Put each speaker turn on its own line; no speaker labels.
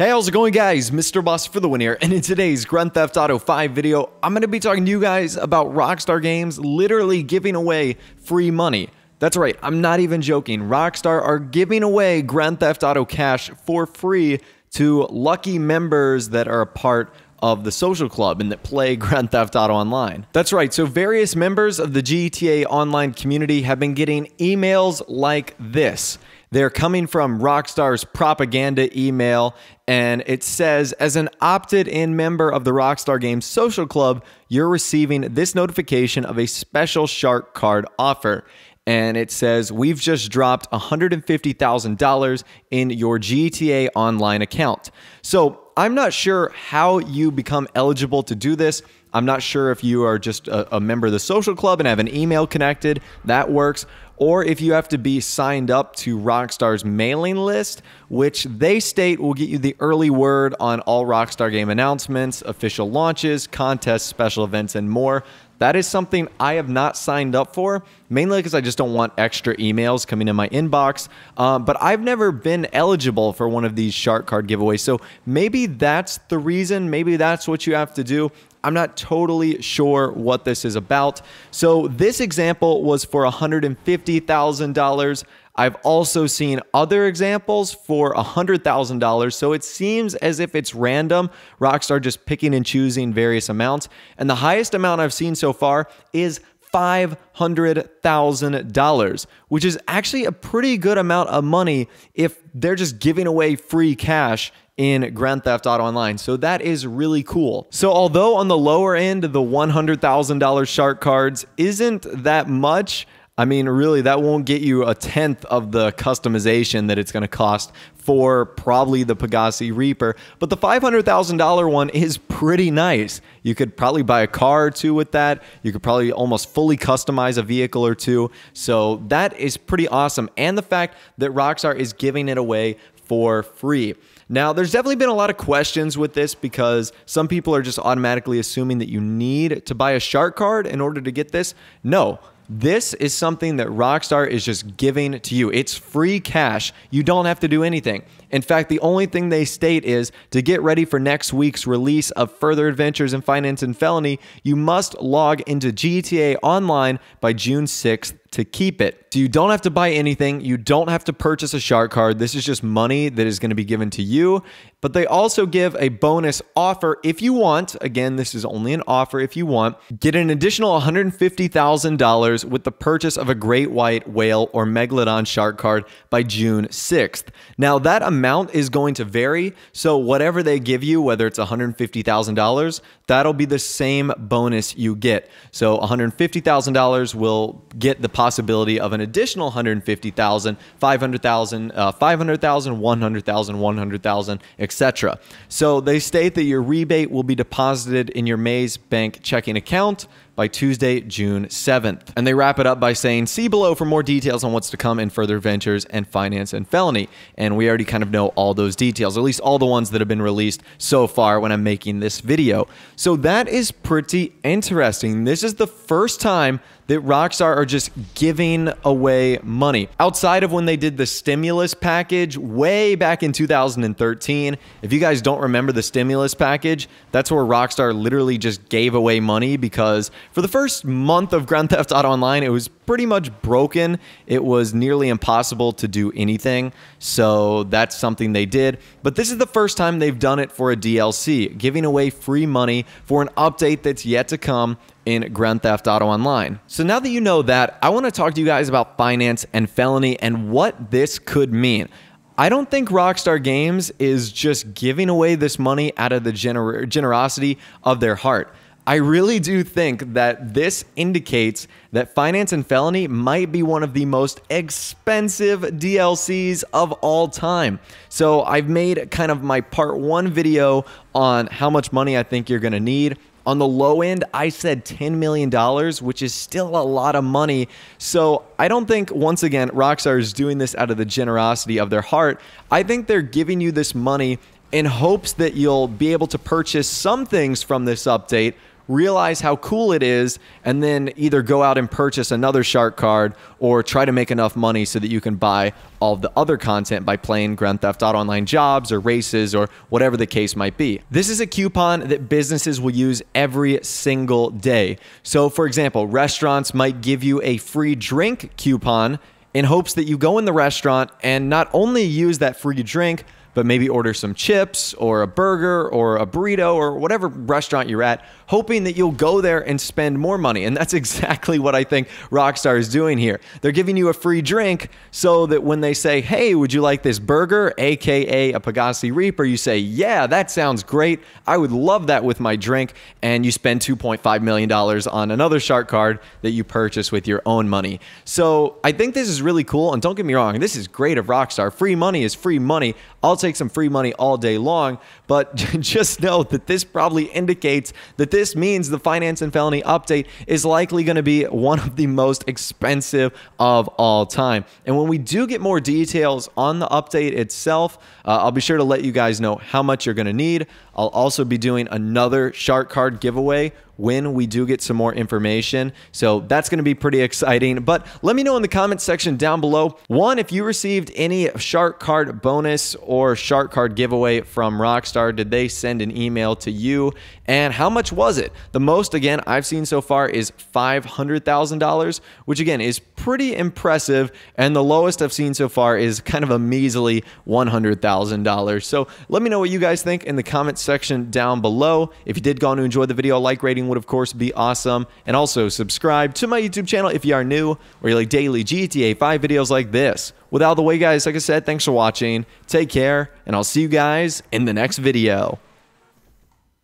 Hey, how's it going guys? Mr. Boss for the win here, and in today's Grand Theft Auto 5 video, I'm going to be talking to you guys about Rockstar Games literally giving away free money. That's right, I'm not even joking. Rockstar are giving away Grand Theft Auto cash for free to lucky members that are a part of the social club and that play Grand Theft Auto Online. That's right, so various members of the GTA Online community have been getting emails like this. They're coming from Rockstar's propaganda email, and it says As an opted in member of the Rockstar Games Social Club, you're receiving this notification of a special Shark Card offer and it says, We've just dropped $150,000 in your GTA Online account. So I'm not sure how you become eligible to do this. I'm not sure if you are just a, a member of the social club and have an email connected, that works or if you have to be signed up to Rockstar's mailing list, which they state will get you the early word on all Rockstar game announcements, official launches, contests, special events, and more. That is something I have not signed up for, mainly because I just don't want extra emails coming in my inbox. Uh, but I've never been eligible for one of these shark card giveaways. So maybe that's the reason. Maybe that's what you have to do. I'm not totally sure what this is about. So this example was for $150,000. I've also seen other examples for $100,000. So it seems as if it's random. Rockstar just picking and choosing various amounts. And the highest amount I've seen so far is $500,000, which is actually a pretty good amount of money if they're just giving away free cash in Grand Theft Auto Online. So that is really cool. So, although on the lower end, the $100,000 shark cards isn't that much, I mean, really, that won't get you a tenth of the customization that it's going to cost for probably the Pegasi Reaper. But the $500,000 one is pretty nice. You could probably buy a car or two with that. You could probably almost fully customize a vehicle or two. So that is pretty awesome. And the fact that Rockstar is giving it away for free. Now, there's definitely been a lot of questions with this because some people are just automatically assuming that you need to buy a shark card in order to get this. No. This is something that Rockstar is just giving to you. It's free cash. You don't have to do anything. In fact, the only thing they state is to get ready for next week's release of Further Adventures in Finance and Felony, you must log into GTA Online by June 6th to keep it. So you don't have to buy anything. You don't have to purchase a shark card. This is just money that is going to be given to you. But they also give a bonus offer if you want. Again, this is only an offer if you want. Get an additional $150,000 $1,000 with the purchase of a great white whale or megalodon shark card by June 6th. Now, that amount is going to vary, so whatever they give you, whether it's $150,000, that'll be the same bonus you get. So $150,000 will get the possibility of an additional 150,000, dollars 500,000, uh, 500,000, 100,000, 100,000, etc. So they state that your rebate will be deposited in your Maze Bank checking account by Tuesday, June 7th. And they wrap it up by saying, see below for more details on what's to come in further ventures and finance and felony. And we already kind of know all those details, at least all the ones that have been released so far when I'm making this video. So that is pretty interesting. This is the first time that Rockstar are just giving away money. Outside of when they did the stimulus package way back in 2013, if you guys don't remember the stimulus package, that's where Rockstar literally just gave away money because for the first month of Grand Theft Auto Online, it was pretty much broken. It was nearly impossible to do anything, so that's something they did. But this is the first time they've done it for a DLC, giving away free money for an update that's yet to come in Grand Theft Auto Online. So now that you know that, I want to talk to you guys about finance and felony and what this could mean. I don't think Rockstar Games is just giving away this money out of the gener generosity of their heart. I really do think that this indicates that Finance and Felony might be one of the most expensive DLCs of all time. So I've made kind of my part one video on how much money I think you're gonna need. On the low end, I said $10 million, which is still a lot of money. So I don't think, once again, Rockstar is doing this out of the generosity of their heart. I think they're giving you this money in hopes that you'll be able to purchase some things from this update realize how cool it is, and then either go out and purchase another shark card or try to make enough money so that you can buy all the other content by playing Grand Theft Auto Online jobs or races or whatever the case might be. This is a coupon that businesses will use every single day. So, for example, restaurants might give you a free drink coupon in hopes that you go in the restaurant and not only use that free drink, but maybe order some chips or a burger or a burrito or whatever restaurant you're at, hoping that you'll go there and spend more money. And that's exactly what I think Rockstar is doing here. They're giving you a free drink so that when they say, hey, would you like this burger, AKA a Pagasi Reaper, you say, yeah, that sounds great. I would love that with my drink. And you spend $2.5 million on another Shark card that you purchase with your own money. So I think this is really cool. And don't get me wrong, this is great of Rockstar. Free money is free money. I'll take some free money all day long, but just know that this probably indicates that this means the finance and felony update is likely going to be one of the most expensive of all time. And when we do get more details on the update itself, uh, I'll be sure to let you guys know how much you're going to need. I'll also be doing another shark card giveaway when we do get some more information. So that's going to be pretty exciting. But let me know in the comment section down below. One, if you received any shark card bonus or shark card giveaway from Rockstar, did they send an email to you? And how much was it? The most, again, I've seen so far is $500,000, which again is pretty impressive. And the lowest I've seen so far is kind of a measly $100,000. So let me know what you guys think in the comment section down below. If you did go on to enjoy the video, like rating, would, of course, be awesome. And also subscribe to my YouTube channel if you are new, or you like daily GTA 5 videos like this. With all the way, guys, like I said, thanks for watching. Take care, and I'll see you guys in the next video.